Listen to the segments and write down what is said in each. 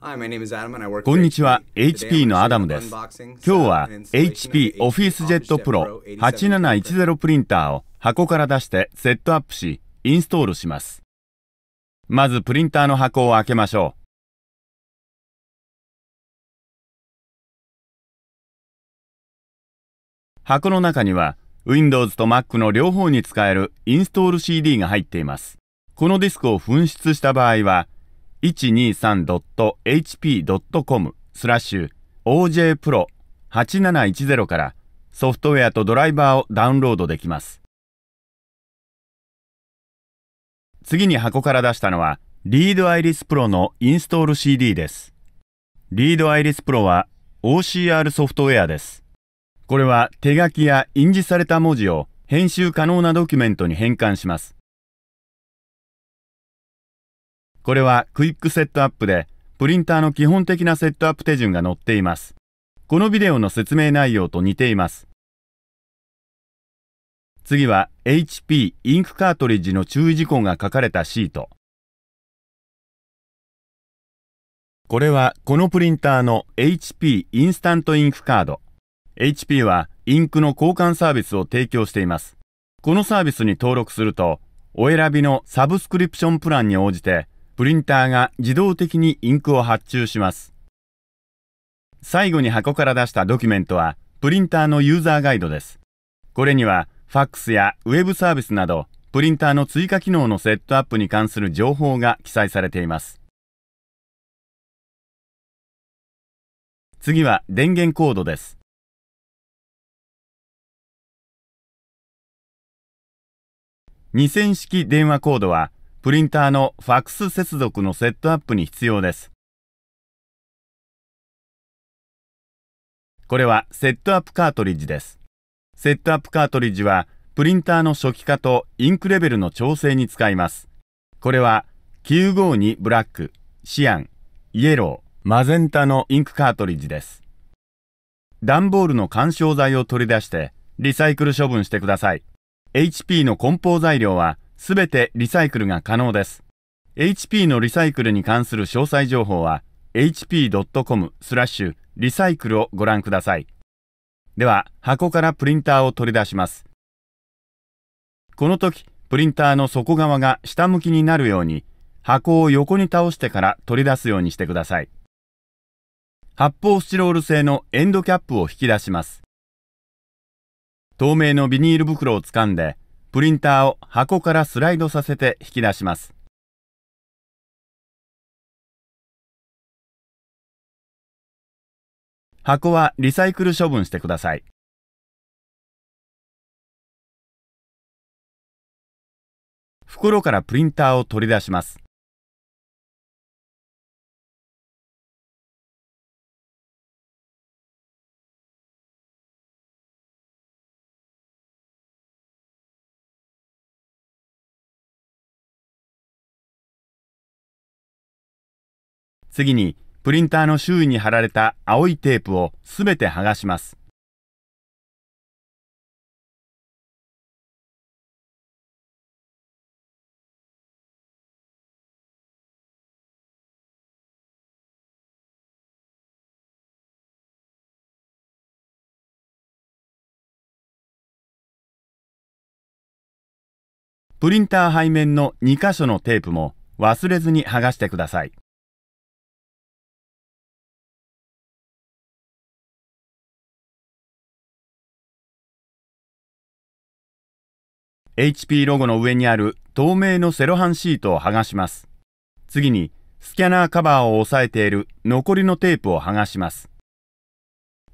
こんにちは、HP のアダムです。今日は HP Office Jet Pro 8710プリンターを箱から出してセットアップし、インストールします。まずプリンターの箱を開けましょう。箱の中には Windows と Mac の両方に使えるインストール CD が入っています。このディスクを紛失した場合は、123.hp.com スラッシュ ojpro8710 からソフトウェアとドライバーをダウンロードできます。次に箱から出したのはリードアイリスプロのインストール CD です。Read Iris Pro は OCR ソフトウェアです。これは手書きや印字された文字を編集可能なドキュメントに変換します。これはクイックセットアップで、プリンターの基本的なセットアップ手順が載っています。このビデオの説明内容と似ています。次は HP インクカートリッジの注意事項が書かれたシート。これはこのプリンターの HP インスタントインクカード。HP はインクの交換サービスを提供しています。このサービスに登録すると、お選びのサブスクリプションプランに応じてプリンターが自動的にインクを発注します。最後に箱から出したドキュメントは、プリンターのユーザーガイドです。これには、ファックスやウェブサービスなど、プリンターの追加機能のセットアップに関する情報が記載されています。次は電源コードです。2000式電話コードはプリンターのファックス接続のセットアップに必要です。これはセットアップカートリッジです。セットアップカートリッジはプリンターの初期化とインクレベルの調整に使います。これは952ブラック、シアン、イエロー、マゼンタのインクカートリッジです。段ボールの干渉材を取り出してリサイクル処分してください。HP の梱包材料はすべてリサイクルが可能です。HP のリサイクルに関する詳細情報は hp.com スラッシュリサイクルをご覧ください。では、箱からプリンターを取り出します。この時、プリンターの底側が下向きになるように、箱を横に倒してから取り出すようにしてください。発泡スチロール製のエンドキャップを引き出します。透明のビニール袋を掴んで、プリンターを箱からスライドさせて引き出します。箱はリサイクル処分してください。袋からプリンターを取り出します。次に、プリンターの周囲に貼られた青いテープをすべて剥がします。プリンター背面の2箇所のテープも忘れずに剥がしてください。HP ロゴの上にある透明のセロハンシートを剥がします。次に、スキャナーカバーを押さえている残りのテープを剥がします。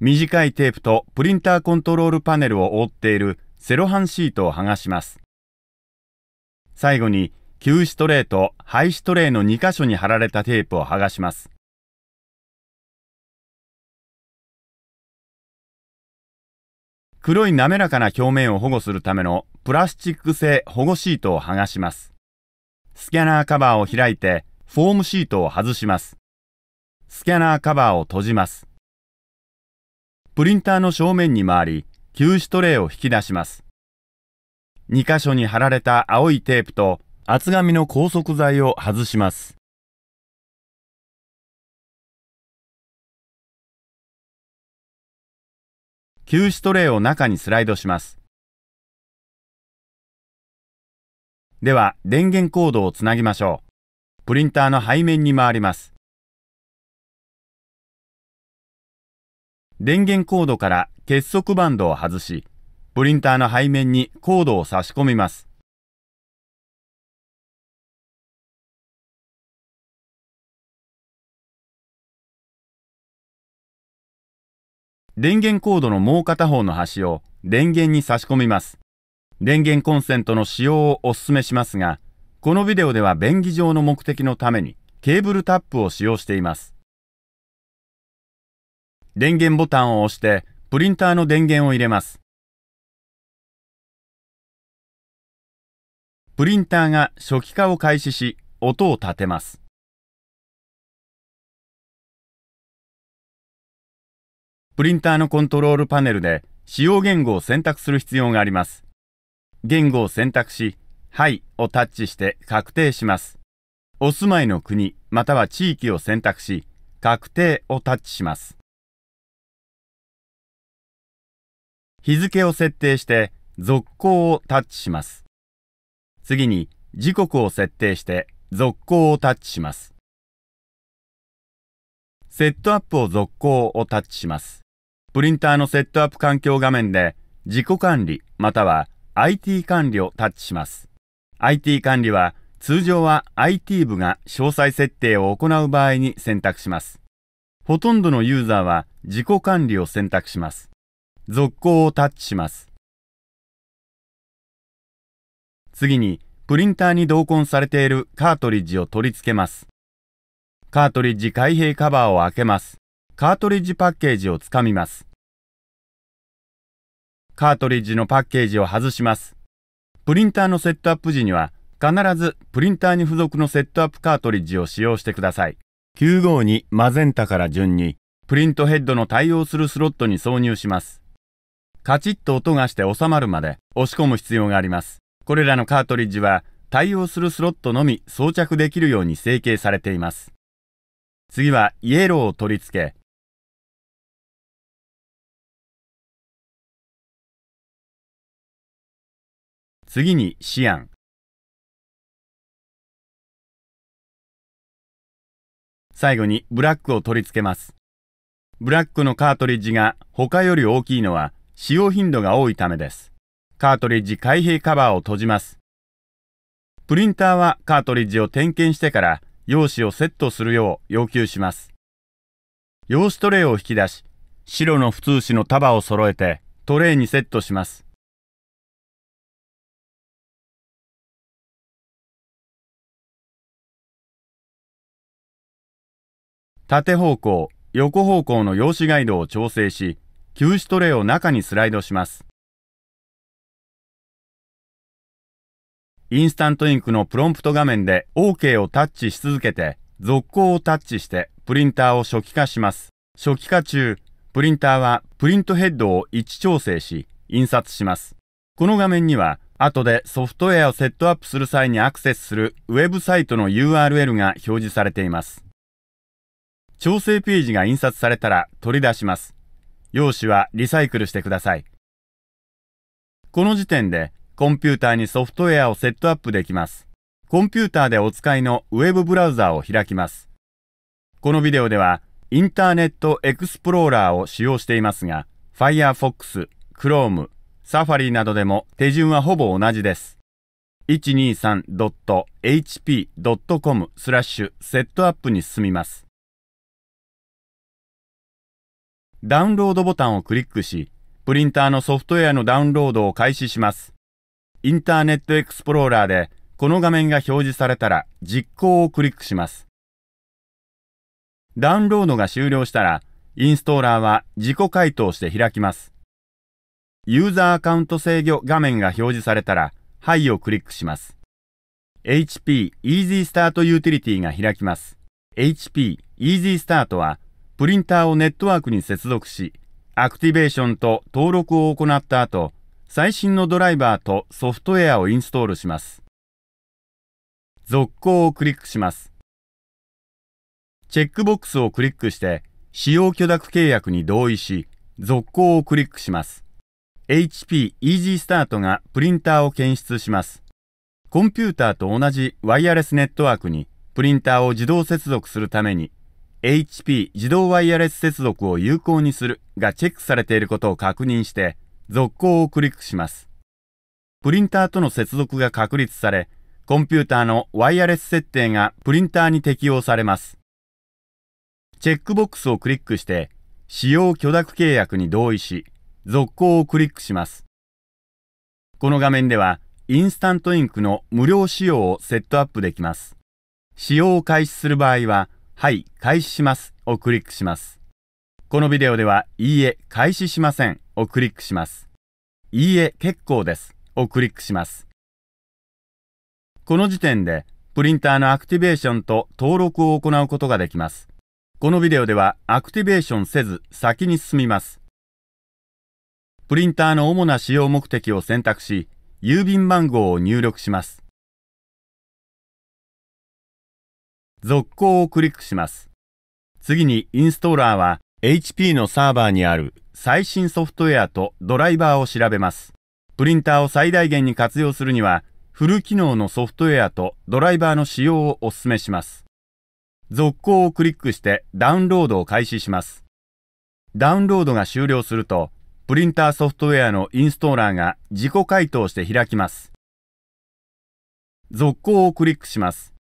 短いテープとプリンターコントロールパネルを覆っているセロハンシートを剥がします。最後に、旧ストレート、廃止トレイの2箇所に貼られたテープを剥がします。黒い滑らかな表面を保護するためのプラスチック製保護シートを剥がします。スキャナーカバーを開いてフォームシートを外します。スキャナーカバーを閉じます。プリンターの正面に回り、休止トレイを引き出します。2箇所に貼られた青いテープと厚紙の拘束剤を外します。休止トレイを中にスライドします。では、電源コードをつなぎましょう。プリンターの背面に回ります。電源コードから結束バンドを外し、プリンターの背面にコードを差し込みます。電源コードのもう片方の端を電源に差し込みます。電源コンセントの使用をお勧めしますが、このビデオでは便宜上の目的のためにケーブルタップを使用しています。電源ボタンを押してプリンターの電源を入れます。プリンターが初期化を開始し、音を立てます。プリンターのコントロールパネルで使用言語を選択する必要があります。言語を選択し、はいをタッチして確定します。お住まいの国または地域を選択し、確定をタッチします。日付を設定して、続行をタッチします。次に、時刻を設定して、続行をタッチします。セットアップを続行をタッチします。プリンターのセットアップ環境画面で自己管理または IT 管理をタッチします。IT 管理は通常は IT 部が詳細設定を行う場合に選択します。ほとんどのユーザーは自己管理を選択します。続行をタッチします。次に、プリンターに同梱されているカートリッジを取り付けます。カートリッジ開閉カバーを開けます。カートリッジパッケージをつかみます。カートリッジのパッケージを外します。プリンターのセットアップ時には、必ずプリンターに付属のセットアップカートリッジを使用してください。952マゼンタから順に、プリントヘッドの対応するスロットに挿入します。カチッと音がして収まるまで押し込む必要があります。これらのカートリッジは、対応するスロットのみ装着できるように成形されています。次はイエローを取り付け、次にシアン。最後にブラックを取り付けます。ブラックのカートリッジが他より大きいのは使用頻度が多いためです。カートリッジ開閉カバーを閉じます。プリンターはカートリッジを点検してから用紙をセットするよう要求します。用紙トレイを引き出し、白の普通紙の束を揃えてトレイにセットします。縦方向、横方向の用紙ガイドを調整し、休止トレイを中にスライドします。インスタントインクのプロンプト画面で OK をタッチし続けて、続行をタッチしてプリンターを初期化します。初期化中、プリンターはプリントヘッドを位置調整し、印刷します。この画面には、後でソフトウェアをセットアップする際にアクセスするウェブサイトの URL が表示されています。調整ページが印刷されたら取り出します。用紙はリサイクルしてください。この時点でコンピューターにソフトウェアをセットアップできます。コンピューターでお使いのウェブブラウザを開きます。このビデオではインターネットエクスプローラーを使用していますが、Firefox、Chrome、Safari などでも手順はほぼ同じです。123.hp.com スラッシュセットアップに進みます。ダウンロードボタンをクリックし、プリンターのソフトウェアのダウンロードを開始します。インターネットエクスプローラーでこの画面が表示されたら実行をクリックします。ダウンロードが終了したら、インストーラーは自己回答して開きます。ユーザーアカウント制御画面が表示されたら、はいをクリックします。HP Easy Start Utility が開きます。HP Easy Start はプリンターをネットワークに接続し、アクティベーションと登録を行った後、最新のドライバーとソフトウェアをインストールします。続行をクリックします。チェックボックスをクリックして、使用許諾契約に同意し、続行をクリックします。HP Easy Start がプリンターを検出します。コンピューターと同じワイヤレスネットワークにプリンターを自動接続するために HP 自動ワイヤレス接続を有効にするがチェックされていることを確認して、続行をクリックします。プリンターとの接続が確立され、コンピューターのワイヤレス設定がプリンターに適用されます。チェックボックスをクリックして、使用許諾契約に同意し、続行をクリックします。この画面では、インスタントインクの無料使用をセットアップできます。使用を開始する場合は、はい、開始しますをクリックします。このビデオでは、いいえ、開始しませんをクリックします。いいえ、結構ですをクリックします。この時点で、プリンターのアクティベーションと登録を行うことができます。このビデオでは、アクティベーションせず、先に進みます。プリンターの主な使用目的を選択し、郵便番号を入力します。続行をクリックします。次にインストーラーは HP のサーバーにある最新ソフトウェアとドライバーを調べます。プリンターを最大限に活用するには、フル機能のソフトウェアとドライバーの使用をお勧めします。続行をクリックしてダウンロードを開始します。ダウンロードが終了すると、プリンターソフトウェアのインストーラーが自己回答して開きます。続行をクリックします。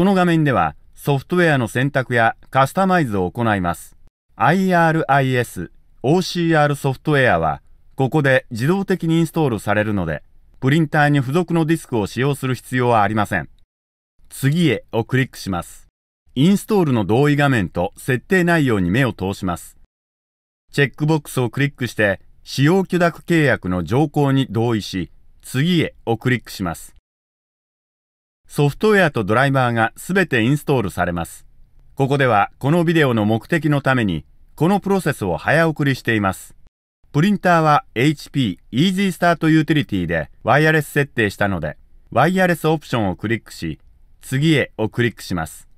この画面ではソフトウェアの選択やカスタマイズを行います。IRIS、OCR ソフトウェアはここで自動的にインストールされるので、プリンターに付属のディスクを使用する必要はありません。次へをクリックします。インストールの同意画面と設定内容に目を通します。チェックボックスをクリックして、使用許諾契約の条項に同意し、次へをクリックします。ソフトウェアとドライバーがすべてインストールされます。ここではこのビデオの目的のために、このプロセスを早送りしています。プリンターは HP Easy Start Utility でワイヤレス設定したので、ワイヤレスオプションをクリックし、次へをクリックします。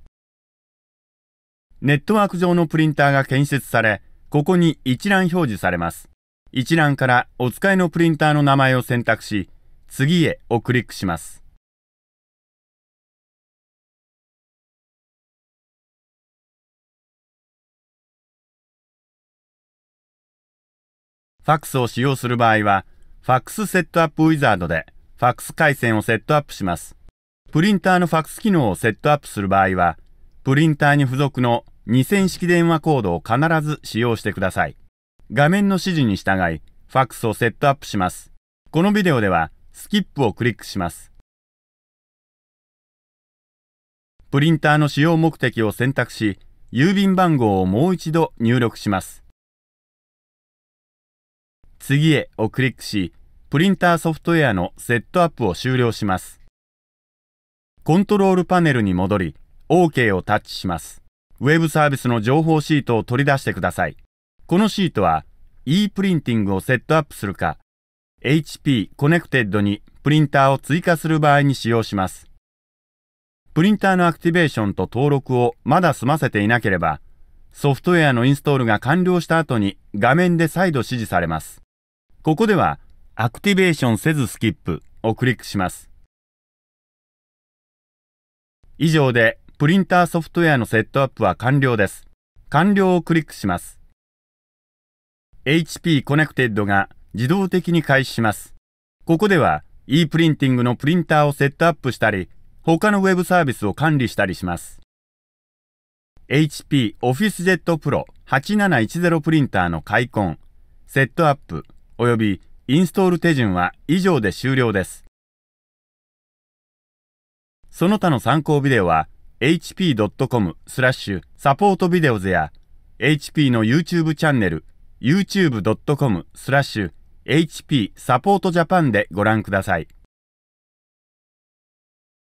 ネットワーク上のプリンターが検出され、ここに一覧表示されます。一覧からお使いのプリンターの名前を選択し、次へをクリックします。ファックスを使用する場合は、ファックスセットアップウィザードで、ファックス回線をセットアップします。プリンターのファックス機能をセットアップする場合は、プリンターに付属の2000式電話コードを必ず使用してください。画面の指示に従い、ファックスをセットアップします。このビデオでは、スキップをクリックします。プリンターの使用目的を選択し、郵便番号をもう一度入力します。次へをクリックし、プリンターソフトウェアのセットアップを終了します。コントロールパネルに戻り、OK をタッチします。ウェブサービスの情報シートを取り出してください。このシートは e プリンティングをセットアップするか、HP コネクテッドにプリンターを追加する場合に使用します。プリンターのアクティベーションと登録をまだ済ませていなければ、ソフトウェアのインストールが完了した後に画面で再度指示されます。ここでは、アクティベーションせずスキップをクリックします。以上で、プリンターソフトウェアのセットアップは完了です。完了をクリックします。HP コネクテッドが自動的に開始します。ここでは e プリンティングのプリンターをセットアップしたり、他の web サービスを管理したりします。HP OfficeJet Pro 8710プリンターの開墾、セットアップ、及びインストール手順は以上で終了です。その他の参考ビデオは hp.com スラッシュサポートビデオズや HP の YouTube チャンネル youtube.com スラッシュ HP サポートジャパンでご覧ください。